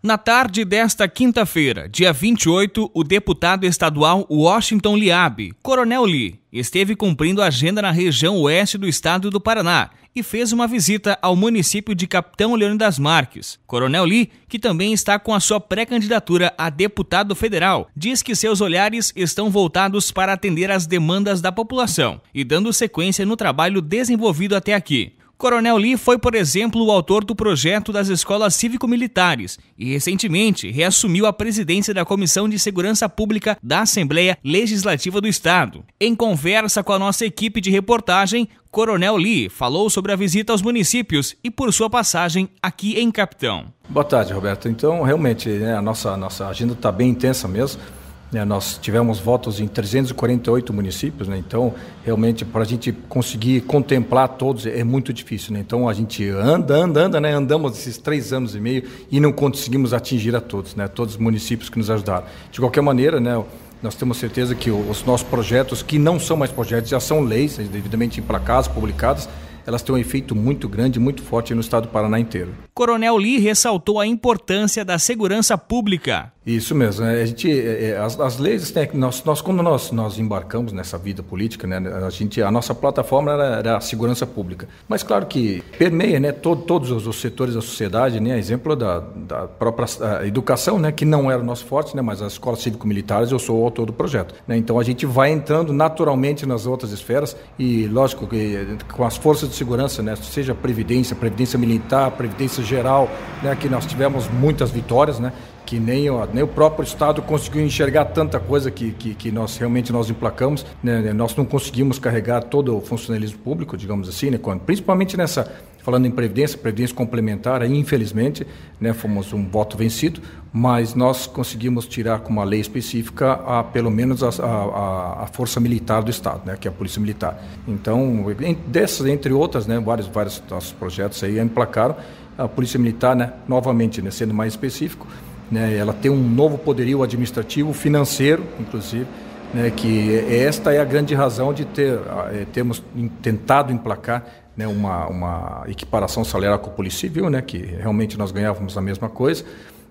Na tarde desta quinta-feira, dia 28, o deputado estadual Washington Liabe, Coronel Lee, esteve cumprindo a agenda na região oeste do estado do Paraná e fez uma visita ao município de Capitão Leone das Marques. Coronel Lee, que também está com a sua pré-candidatura a deputado federal, diz que seus olhares estão voltados para atender às demandas da população e dando sequência no trabalho desenvolvido até aqui. Coronel Lee foi, por exemplo, o autor do projeto das escolas cívico-militares e, recentemente, reassumiu a presidência da Comissão de Segurança Pública da Assembleia Legislativa do Estado. Em conversa com a nossa equipe de reportagem, Coronel Lee falou sobre a visita aos municípios e por sua passagem aqui em Capitão. Boa tarde, Roberto. Então, realmente, né, a nossa, nossa agenda está bem intensa mesmo. Né, nós tivemos votos em 348 municípios, né? então realmente para a gente conseguir contemplar todos é muito difícil. Né? Então a gente anda, anda, anda, né? andamos esses três anos e meio e não conseguimos atingir a todos, né, todos os municípios que nos ajudaram. De qualquer maneira, né, nós temos certeza que os nossos projetos, que não são mais projetos, já são leis devidamente emplacadas, publicadas, elas têm um efeito muito grande, muito forte no estado do Paraná inteiro. Coronel Lee ressaltou a importância da segurança pública isso mesmo. Né? A gente, é, é, as, as leis, né, nós, nós, quando nós, nós embarcamos nessa vida política, né, a, gente, a nossa plataforma era, era a segurança pública. Mas, claro que permeia né, todos os, os, setores da sociedade, né, exemplo da, da própria educação, né, que não era o nosso forte, né, mas as escolas cívico-militares, eu sou o autor do projeto. Né, então, a gente vai entrando naturalmente nas outras esferas e, lógico, que, com as forças de segurança, né, seja Previdência, Previdência Militar, Previdência Geral, né, que nós tivemos muitas vitórias, né, que nem... O próprio Estado conseguiu enxergar tanta coisa que, que, que nós realmente nós emplacamos. Né, né? Nós não conseguimos carregar todo o funcionalismo público, digamos assim, né? Quando, principalmente nessa falando em previdência, previdência complementar, aí, infelizmente, né, fomos um voto vencido, mas nós conseguimos tirar com uma lei específica, a, pelo menos, a, a, a força militar do Estado, né, que é a Polícia Militar. Então, dessas, entre outras, né, vários, vários nossos projetos aí emplacaram a Polícia Militar, né, novamente, né, sendo mais específico, né? Ela tem um novo poderio administrativo, financeiro, inclusive, né? que esta é a grande razão de ter, ah, eh, termos tentado emplacar né, uma, uma equiparação salarial com a Polícia Civil, né, que realmente nós ganhávamos a mesma coisa,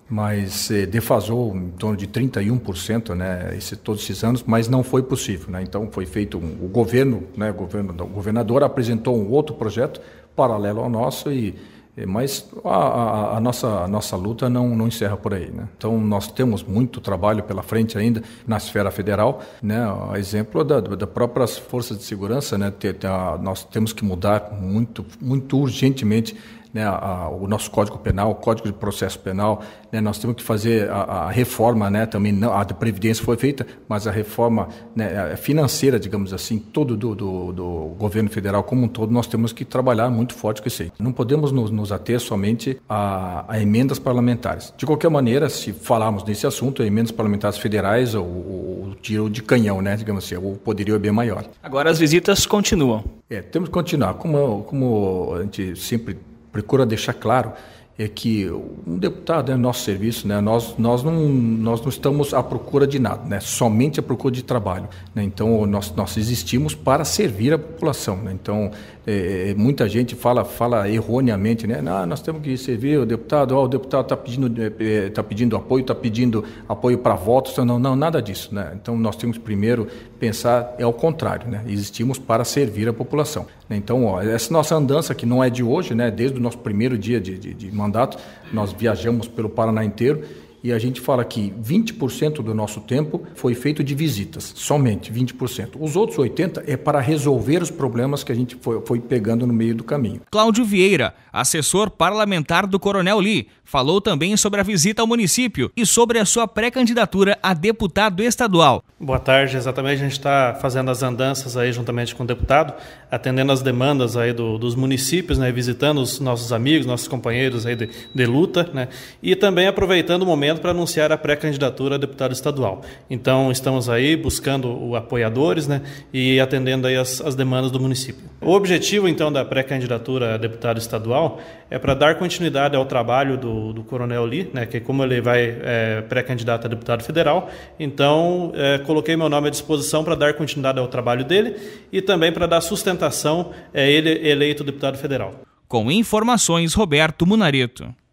mas eh, defasou em torno de 31% né, esse, todos esses anos, mas não foi possível. Né? Então foi feito um, o governo, né, o governo, o governador apresentou um outro projeto paralelo ao nosso e é, mas a, a, a, nossa, a nossa luta não, não encerra por aí. Né? Então, nós temos muito trabalho pela frente ainda na esfera federal. Né? A exemplo da, da próprias forças de segurança, né? Te, a, nós temos que mudar muito, muito urgentemente né, a, o nosso Código Penal, o Código de Processo Penal, né, nós temos que fazer a, a reforma, né, também não, a da Previdência foi feita, mas a reforma né, financeira, digamos assim, todo do, do, do, governo federal como um todo, nós temos que trabalhar muito forte com isso aí. Não podemos nos, nos ater somente a, a, emendas parlamentares. De qualquer maneira, se falarmos nesse assunto, emendas parlamentares federais, o, o, o tiro de canhão, né, digamos assim, o poderio é bem maior. Agora as visitas continuam. É, temos que continuar. Como, como a gente sempre procura deixar claro é que um deputado é né, nosso serviço, né? Nós nós não nós não estamos à procura de nada, né? Somente à procura de trabalho, né? Então nós nós existimos para servir a população, né? Então é, é muita gente fala fala erroneamente, né? Ah, nós temos que servir o deputado, oh, o deputado está pedindo está é, é, pedindo apoio, está pedindo apoio para votos, então, não não nada disso, né? Então nós temos que primeiro pensar é o contrário, né? Existimos para servir a população, né? Então ó, essa nossa andança que não é de hoje, né? Desde o nosso primeiro dia de, de, de uma mandato, nós viajamos pelo Paraná inteiro e a gente fala que 20% do nosso tempo foi feito de visitas, somente 20%. Os outros 80% é para resolver os problemas que a gente foi, foi pegando no meio do caminho. Cláudio Vieira, assessor parlamentar do Coronel Lee, falou também sobre a visita ao município e sobre a sua pré-candidatura a deputado estadual. Boa tarde, exatamente. A gente está fazendo as andanças aí juntamente com o deputado, atendendo as demandas aí do, dos municípios, né, visitando os nossos amigos, nossos companheiros aí de, de luta, né, e também aproveitando o momento momento para anunciar a pré-candidatura a deputado estadual. Então, estamos aí buscando apoiadores né, e atendendo aí as, as demandas do município. O objetivo, então, da pré-candidatura a deputado estadual é para dar continuidade ao trabalho do, do Coronel Lee, né, que como ele vai é, pré-candidato a deputado federal, então é, coloquei meu nome à disposição para dar continuidade ao trabalho dele e também para dar sustentação a é, ele eleito deputado federal. Com informações, Roberto Munareto.